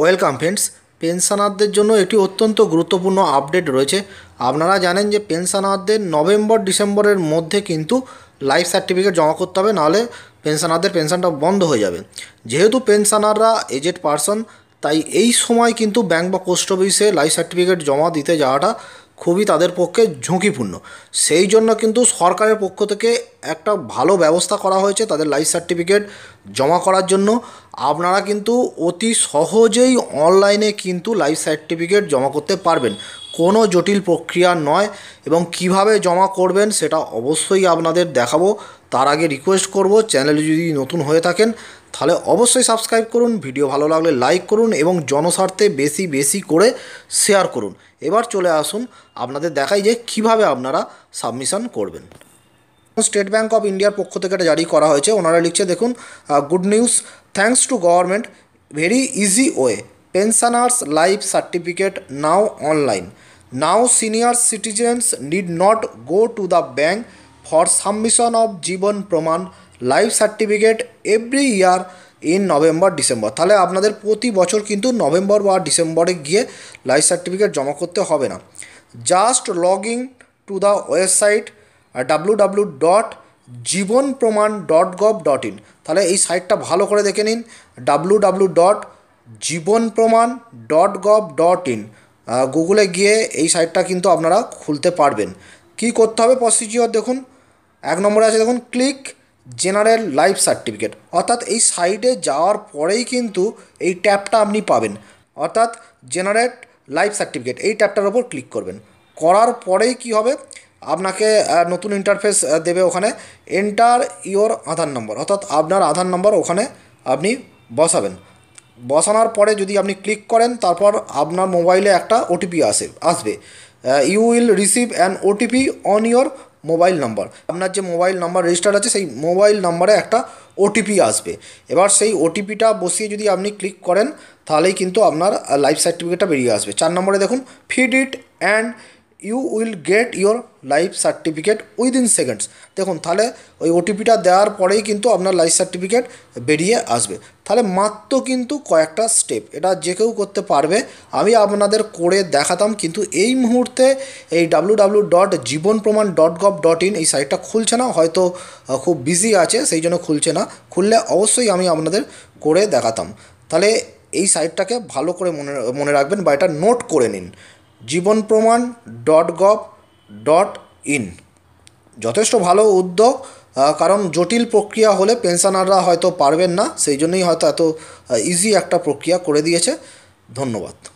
welcome friends পেনশনারদের জন্য একটি অত্যন্ত গুরুত্বপূর্ণ আপডেট রয়েছে আপনারা জানেন যে পেনশনারদের নভেম্বর ডিসেম্বরের মধ্যে কিন্তু লাইফ সার্টিফিকেট জমা করতে হবে নাহলে পেনশনারদের পেনশনটা বন্ধ হয়ে যাবে যেহেতু পেনশনাররা এজেড পারসন তাই এই সময় কিন্তু ব্যাংক বা পোস্ট অফিসে লাইফ সার্টিফিকেট জমা দিতে যাওয়াটা খুবই তাদের পক্ষে ঝুঁকিপূর্ণ সেই জন্য কিন্তু সরকারের পক্ষ থেকে একটা ভালো ব্যবস্থা করা হয়েছে তাদের লাইফ সার্টিফিকেট জমা করার জন্য আপনারা কিন্তু অতি সহজেই অনলাইনে কিন্তু লাইফ সার্টিফিকেট জমা করতে পারবেন কোনো জটিল প্রক্রিয়া নয় এবং কিভাবে জমা করবেন সেটা অবশ্যই আপনাদের দেখাবো তার আগে রিকোয়েস্ট করব চ্যানেলে যদি নতুন হয়ে থাকেন তাহলে অবশ্যই সাবস্ক্রাইব করুন ভিডিও ভালো লাগলে লাইক করুন এবং জনস্বার্থে বেশি বেশি করে শেয়ার করুন এবার চলে আসুন আপনাদের দেখাই যে কিভাবে আপনারা সাবমিশন করবেন স্টেট ব্যাঙ্ক অফ ইন্ডিয়ার পক্ষ থেকে এটা জারি করা হয়েছে ওনারা লিখছে দেখুন good news thanks to government very easy way pensioners life certificate now online now senior citizens need not go to the bank for submission of Jeevan Pramaan life certificate every year in November December তাহলে আপনাদের প্রতি বছর কিন্তু November বা ডিসেম্বরে গিয়ে life certificate জমা করতে হবে না just log in to the website W W dot Jeevan Pramaan dot gov dot in তাহলে এই সাইটটা ভালো করে দেখে নিন W W dot Jeevan Pramaan dot gov dot in গুগলে গিয়ে এই সাইটটা কিন্তু আপনারা খুলতে পারবেন কি করতে হবে প্রসিজিওর দেখুন এক নম্বরে আছে দেখুন ক্লিক জেনারেল লাইফ সার্টিফিকেট অর্থাৎ এই সাইটে যাওয়ার পরেই কিন্তু এই ট্যাবটা আপনি পাবেন অর্থাৎ জেনারেট লাইফ সার্টিফিকেট এই ট্যাবটার ওপর ক্লিক করবেন করার পরেই কি হবে আপনাকে নতুন ইন্টারফেস দেবে ওখানে এন্টার ইওর আধার নম্বর অর্থাৎ আপনার আধার নম্বর ওখানে আপনি বসাবেন বসানোর পরে যদি আপনি ক্লিক করেন তারপর আপনার মোবাইলে একটা ওটিপি আসে আসবে you will receive an OTP on your mobile number আপনার যে মোবাইল নাম্বার রেজিস্টার আছে সেই মোবাইল নাম্বারে একটা ওটিপি আসবে এবার সেই ওটিপিটা বসিয়ে যদি আপনি ক্লিক করেন তাহলেই কিন্তু আপনার লাইফ সার্টিফিকেটটা বেরিয়ে আসবে চার নম্বরে দেখুন feed it and you will get your life certificate within seconds দেখুন তাহলে ওই ওটিপিটা দেওয়ার পরেই কিন্তু আপনার লাইফ সার্টিফিকেট বেরিয়ে আসবে তাহলে মাত্র কিন্তু কয়েকটা স্টেপ এটা যে কেউ করতে পারবে আমি আপনাদের করে দেখাতাম কিন্তু এই মুহূর্তে এই W W dot Jeevan Pramaan dot gov dot in এই সাইটটা খুলছে না হয়তো খুব বিজি আছে সেই জন্য খুলছে না খুললে অবশ্যই আমি আপনাদের করে দেখাতাম তাহলে এই সাইটটাকে ভালো করে মনে মনে রাখবেন বা এটা নোট করে নিন জীবন Pramaan dot gov dot in যথেষ্ট ভালো উদ্যোগ কারণ জটিল প্রক্রিয়া হলে পেনশনাররা হয়তো পারবেন না সেই জন্যই হয়তো এত ইজি একটা প্রক্রিয়া করে দিয়েছে ধন্যবাদ